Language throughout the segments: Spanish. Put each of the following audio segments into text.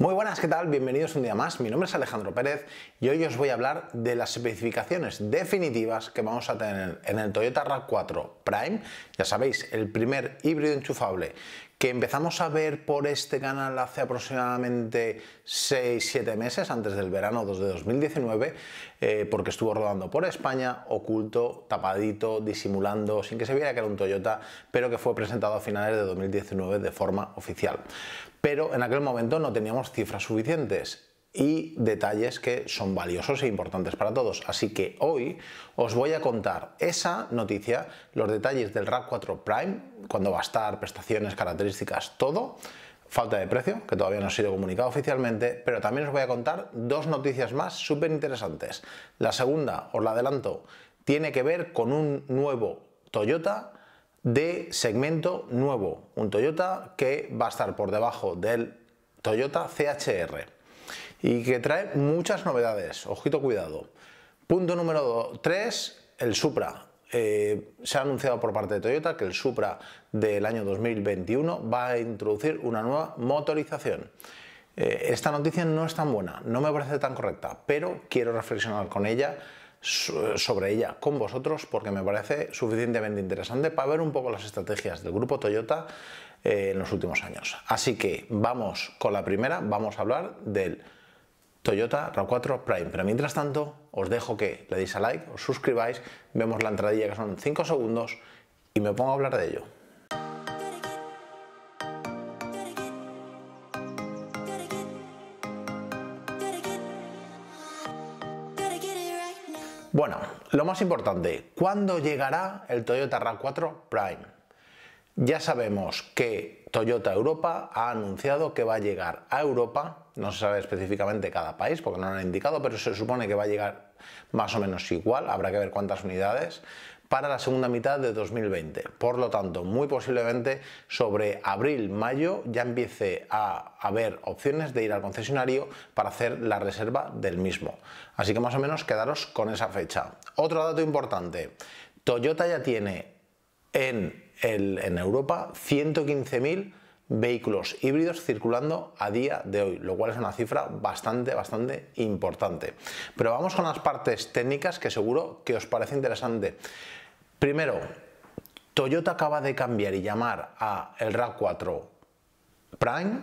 Muy buenas, ¿qué tal? Bienvenidos un día más. Mi nombre es Alejandro Pérez y hoy os voy a hablar de las especificaciones definitivas que vamos a tener en el Toyota RAV4 Prime. Ya sabéis, el primer híbrido enchufable que empezamos a ver por este canal hace aproximadamente 6-7 meses, antes del verano de 2019, eh, porque estuvo rodando por España, oculto, tapadito, disimulando, sin que se viera que era un Toyota, pero que fue presentado a finales de 2019 de forma oficial. Pero en aquel momento no teníamos cifras suficientes y detalles que son valiosos e importantes para todos. Así que hoy os voy a contar esa noticia, los detalles del RAV4 Prime, cuando va a estar, prestaciones, características, todo. Falta de precio, que todavía no ha sido comunicado oficialmente, pero también os voy a contar dos noticias más súper interesantes. La segunda, os la adelanto, tiene que ver con un nuevo Toyota de segmento nuevo, un Toyota que va a estar por debajo del Toyota CHR y que trae muchas novedades. Ojito, cuidado. Punto número 3, el Supra. Eh, se ha anunciado por parte de Toyota que el Supra del año 2021 va a introducir una nueva motorización. Eh, esta noticia no es tan buena, no me parece tan correcta, pero quiero reflexionar con ella sobre ella con vosotros porque me parece suficientemente interesante para ver un poco las estrategias del grupo Toyota eh, en los últimos años. Así que vamos con la primera, vamos a hablar del Toyota RAV4 Prime. Pero mientras tanto, os dejo que le deis a like, os suscribáis, vemos la entradilla que son 5 segundos y me pongo a hablar de ello. Bueno, lo más importante, ¿cuándo llegará el Toyota RAV4 Prime? Ya sabemos que Toyota Europa ha anunciado que va a llegar a Europa no se sabe específicamente cada país porque no lo han indicado, pero se supone que va a llegar más o menos igual, habrá que ver cuántas unidades, para la segunda mitad de 2020. Por lo tanto, muy posiblemente sobre abril-mayo ya empiece a haber opciones de ir al concesionario para hacer la reserva del mismo. Así que más o menos quedaros con esa fecha. Otro dato importante, Toyota ya tiene en, el, en Europa 115.000 vehículos híbridos circulando a día de hoy, lo cual es una cifra bastante, bastante importante. Pero vamos con las partes técnicas que seguro que os parece interesante. Primero, Toyota acaba de cambiar y llamar a el RAV4 Prime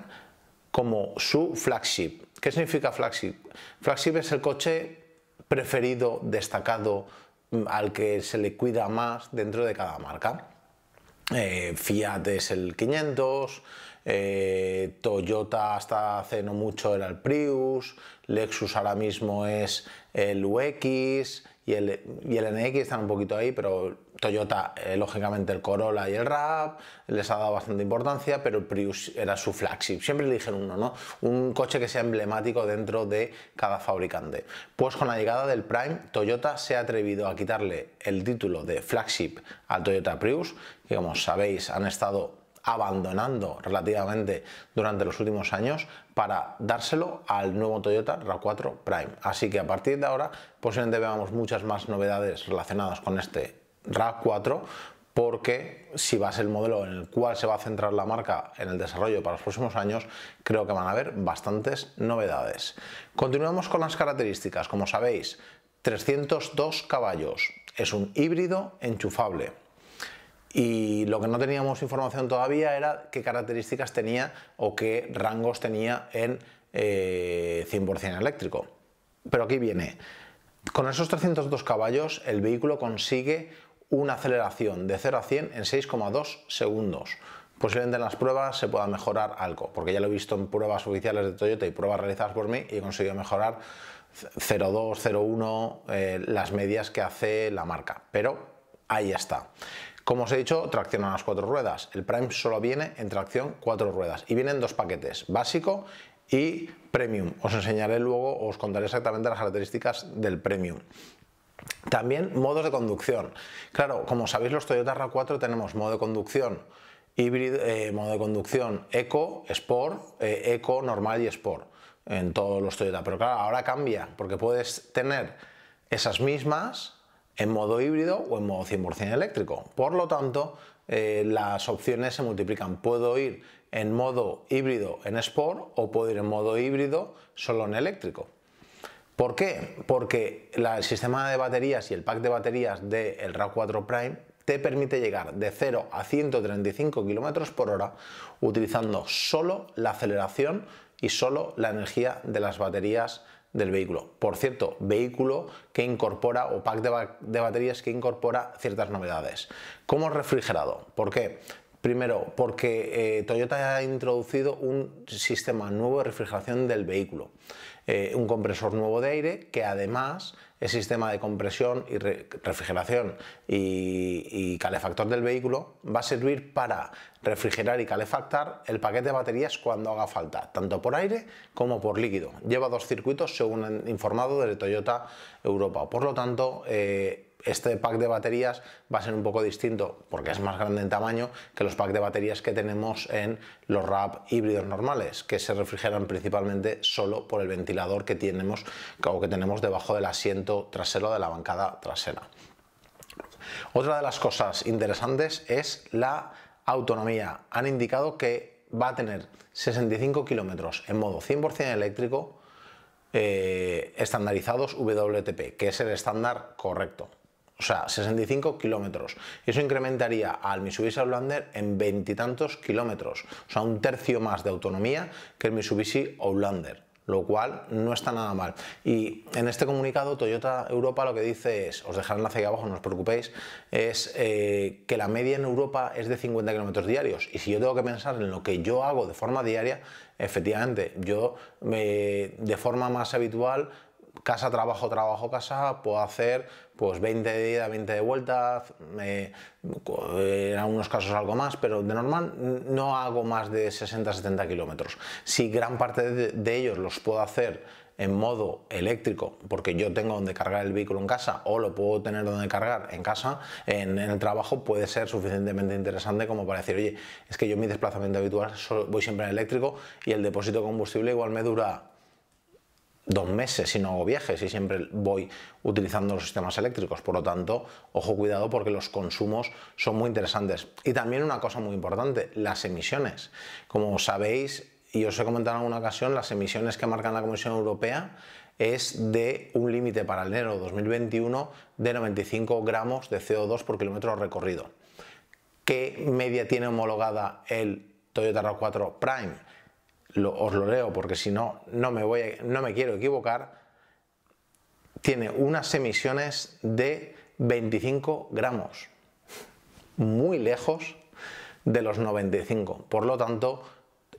como su flagship. ¿Qué significa flagship? Flagship es el coche preferido, destacado, mm, al que se le cuida más dentro de cada marca. Eh, Fiat es el 500, eh, Toyota hasta hace no mucho era el Prius, Lexus ahora mismo es el UX y el, y el NX están un poquito ahí, pero Toyota, eh, lógicamente, el Corolla y el Rap les ha dado bastante importancia, pero el Prius era su flagship. Siempre eligen uno, ¿no? Un coche que sea emblemático dentro de cada fabricante. Pues con la llegada del Prime, Toyota se ha atrevido a quitarle el título de flagship al Toyota Prius, que como sabéis han estado abandonando relativamente durante los últimos años para dárselo al nuevo Toyota RAV4 Prime. Así que a partir de ahora posiblemente veamos muchas más novedades relacionadas con este RAV 4 porque si va a ser el modelo en el cual se va a centrar la marca en el desarrollo para los próximos años, creo que van a haber bastantes novedades. Continuamos con las características, como sabéis, 302 caballos, es un híbrido enchufable. Y lo que no teníamos información todavía era qué características tenía o qué rangos tenía en 100% eh, eléctrico. Pero aquí viene. Con esos 302 caballos el vehículo consigue una aceleración de 0 a 100 en 6,2 segundos. Posiblemente en las pruebas se pueda mejorar algo, porque ya lo he visto en pruebas oficiales de Toyota y pruebas realizadas por mí y he conseguido mejorar 0,2, 0,1 eh, las medias que hace la marca. Pero ahí está. Como os he dicho, tracción a las cuatro ruedas. El Prime solo viene en tracción cuatro ruedas y vienen dos paquetes, básico y premium. Os enseñaré luego, os contaré exactamente las características del premium. También modos de conducción. Claro, como sabéis los Toyota RAV4 tenemos modo de conducción híbrido, eh, modo de conducción eco, sport, eh, eco, normal y sport en todos los Toyota. Pero claro, ahora cambia porque puedes tener esas mismas en modo híbrido o en modo 100% eléctrico. Por lo tanto, eh, las opciones se multiplican. Puedo ir en modo híbrido en Sport o puedo ir en modo híbrido solo en eléctrico. ¿Por qué? Porque el sistema de baterías y el pack de baterías del RAW 4 Prime te permite llegar de 0 a 135 km por hora utilizando solo la aceleración y solo la energía de las baterías del vehículo. Por cierto, vehículo que incorpora o pack de, baterías que incorpora ciertas novedades. Como refrigerado, ¿por qué? Primero, porque eh, Toyota ha introducido un sistema nuevo de refrigeración del vehículo, eh, un compresor nuevo de aire que además el sistema de compresión y refrigeración y, calefactor del vehículo va a servir para refrigerar y calefactar el paquete de baterías cuando haga falta, tanto por aire como por líquido. Lleva dos circuitos según han informado desde Toyota Europa. Por lo tanto, eh, este pack de baterías va a ser un poco distinto porque es más grande en tamaño que los packs de baterías que tenemos en los RAP híbridos normales, que se refrigeran principalmente solo por el ventilador que tenemos, que tenemos debajo del asiento trasero de la bancada trasera. Otra de las cosas interesantes es la autonomía. Han indicado que va a tener 65 kilómetros en modo 100% eléctrico, eh, estandarizados WTP, que es el estándar correcto o sea, 65 kilómetros. Y Eso incrementaría al Mitsubishi Outlander en veintitantos kilómetros, o sea, un tercio más de autonomía que el Mitsubishi Outlander, lo cual no está nada mal. Y en este comunicado Toyota Europa lo que dice es, os dejaré el enlace aquí abajo, no os preocupéis, es eh, que la media en Europa es de 50 kilómetros diarios. Y si yo tengo que pensar en lo que yo hago de forma diaria, efectivamente, yo me, eh, de forma más habitual casa, trabajo, trabajo, casa, puedo hacer pues 20 de ida, 20 de vuelta, en algunos casos algo más, pero de normal no hago más de 60-70 kilómetros. Si gran parte de, ellos los puedo hacer en modo eléctrico, porque yo tengo donde cargar el vehículo en casa o lo puedo tener donde cargar en casa, en, en el trabajo puede ser suficientemente interesante como para decir, oye, es que yo mi desplazamiento habitual voy siempre en eléctrico y el depósito de combustible igual me dura dos meses si no hago viajes y siempre voy utilizando los sistemas eléctricos. Por lo tanto, ojo cuidado porque los consumos son muy interesantes. Y también una cosa muy importante, las emisiones. Como sabéis, y os he comentado en alguna ocasión, las emisiones que marcan la Comisión Europea es de un límite para el enero 2021 de 95 gramos de CO2 por kilómetro recorrido. ¿Qué media tiene homologada el Toyota RAV4 Prime? os lo leo porque si no, no me, voy, no me quiero equivocar, tiene unas emisiones de 25 gramos, muy lejos de los 95. Por lo tanto,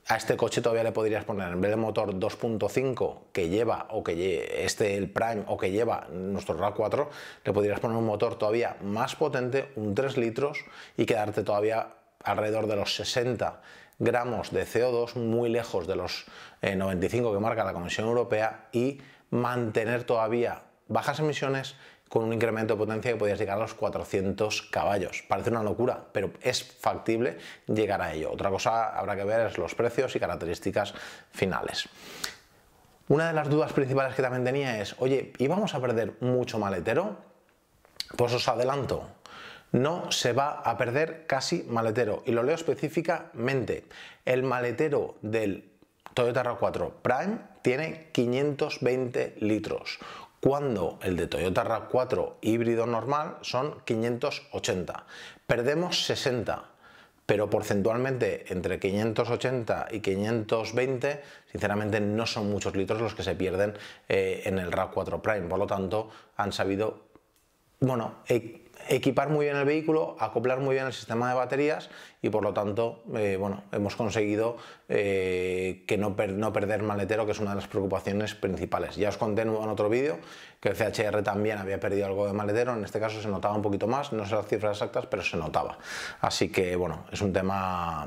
a este coche todavía le podrías poner en vez de motor 2.5 que lleva o que este el Prime o que lleva nuestro ra 4 le podrías poner un motor todavía más potente, un 3 litros y quedarte todavía alrededor de los 60 gramos de CO2 muy lejos de los 95 eh, que marca la Comisión Europea y mantener todavía bajas emisiones con un incremento de potencia que podría llegar a los 400 caballos. Parece una locura, pero es factible llegar a ello. Otra cosa habrá que ver es los precios y características finales. Una de las dudas principales que también tenía es, oye, ¿y vamos a perder mucho maletero? Pues os adelanto, no se va a perder casi maletero y lo leo específicamente. El maletero del Toyota RAV4 Prime tiene 520 litros, cuando el de Toyota RAV4 híbrido normal son 580. Perdemos 60, pero porcentualmente entre 580 y 520, sinceramente no son muchos litros los que se pierden eh, en el RAV4 Prime, por lo tanto han sabido, bueno, eh, equipar muy bien el vehículo, acoplar muy bien el sistema de baterías y por lo tanto, eh, bueno, hemos conseguido eh, que no, no, perder maletero, que es una de las preocupaciones principales. Ya os conté en otro vídeo que el CHR también había perdido algo de maletero, en este caso se notaba un poquito más, no sé las cifras exactas, pero se notaba. Así que, bueno, es un tema,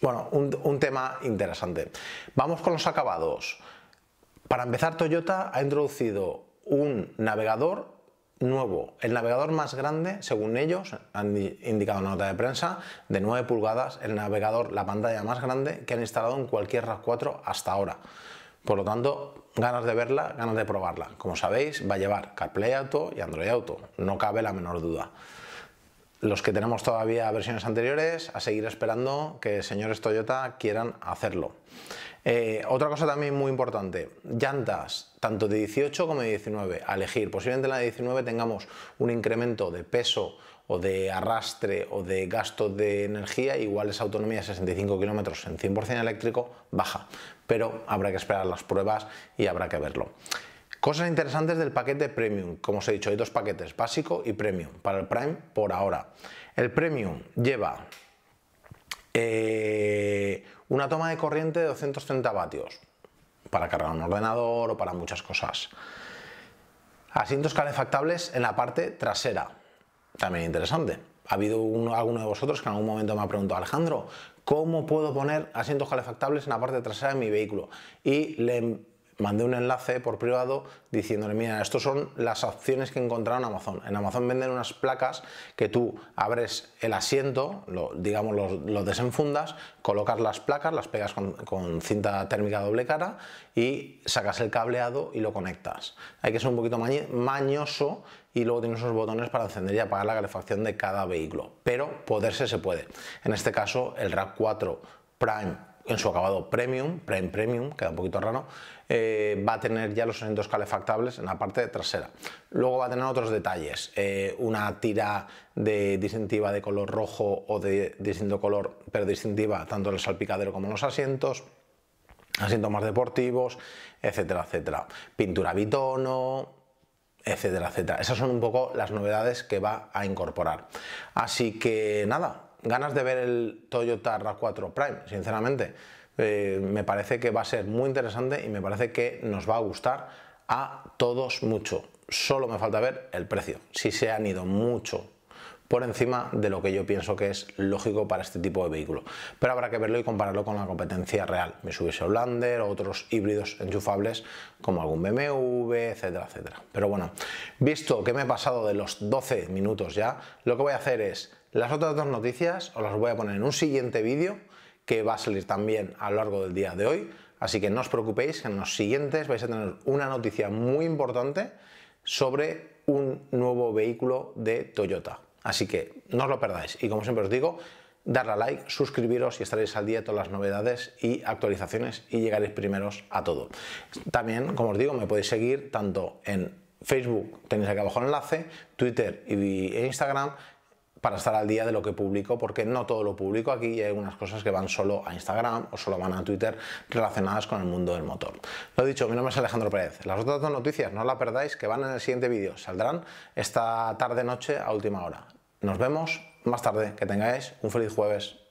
bueno, un, un tema interesante. Vamos con los acabados. Para empezar, Toyota ha introducido un navegador nuevo, el navegador más grande, según ellos, han indicado en la nota de prensa, de 9 pulgadas, el navegador, la pantalla más grande que han instalado en cualquier RAS 4 hasta ahora. Por lo tanto, ganas de verla, ganas de probarla. Como sabéis, va a llevar CarPlay Auto y Android Auto, no cabe la menor duda. Los que tenemos todavía versiones anteriores, a seguir esperando que señores Toyota quieran hacerlo. Eh, otra cosa también muy importante, llantas tanto de 18 como de 19 a elegir. Posiblemente en la de 19 tengamos un incremento de peso o de arrastre o de gasto de energía, igual esa autonomía de 65 kilómetros en 100% eléctrico baja, pero habrá que esperar las pruebas y habrá que verlo. Cosas interesantes del paquete Premium. Como os he dicho, hay dos paquetes, básico y Premium, para el Prime por ahora. El Premium lleva eh, una toma de corriente de 230 vatios para cargar un ordenador o para muchas cosas. Asientos calefactables en la parte trasera, también interesante. Ha habido uno, alguno de vosotros que en algún momento me ha preguntado, Alejandro, ¿cómo puedo poner asientos calefactables en la parte trasera de mi vehículo? Y le mandé un enlace por privado diciéndole, mira, estas son las opciones que encontraron en Amazon. En Amazon venden unas placas que tú abres el asiento, digamos, lo, desenfundas, colocas las placas, las pegas con, cinta térmica doble cara y sacas el cableado y lo conectas. Hay que ser un poquito mañoso y luego tienes unos botones para encender y apagar la calefacción de cada vehículo. Pero poderse se puede. En este caso, el RAP 4 Prime en su acabado premium, premium, queda un poquito raro, eh, va a tener ya los asientos calefactables en la parte trasera. Luego va a tener otros detalles, eh, una tira de distintiva de color rojo o de distinto color, pero distintiva tanto en el salpicadero como en los asientos, asientos más deportivos, etcétera, etcétera. Pintura bitono, etcétera, etcétera. Esas son un poco las novedades que va a incorporar. Así que nada, ganas de ver el Toyota RAV4 Prime, sinceramente. Eh, me parece que va a ser muy interesante y me parece que nos va a gustar a todos mucho. Solo me falta ver el precio. Si se han ido mucho por encima de lo que yo pienso que es lógico para este tipo de vehículo. Pero habrá que verlo y compararlo con la competencia real, Mitsubishi Outlander o otros híbridos enchufables como algún BMW, etcétera, etcétera. Pero bueno, visto que me he pasado de los 12 minutos ya, lo que voy a hacer es las otras dos noticias os las voy a poner en un siguiente vídeo que va a salir también a lo largo del día de hoy. Así que no os preocupéis, que en los siguientes vais a tener una noticia muy importante sobre un nuevo vehículo de Toyota. Así que no os lo perdáis. Y como siempre os digo, darle a like, suscribiros y estaréis al día de todas las novedades y actualizaciones y llegaréis primeros a todo. También, como os digo, me podéis seguir tanto en Facebook, tenéis aquí abajo el enlace, Twitter e Instagram para estar al día de lo que publico, porque no todo lo publico aquí y hay algunas cosas que van solo a Instagram o solo van a Twitter relacionadas con el mundo del motor. Lo dicho, mi nombre es Alejandro Pérez. Las otras dos noticias no las perdáis que van en el siguiente vídeo, saldrán esta tarde-noche a última hora. Nos vemos más tarde. Que tengáis un feliz jueves.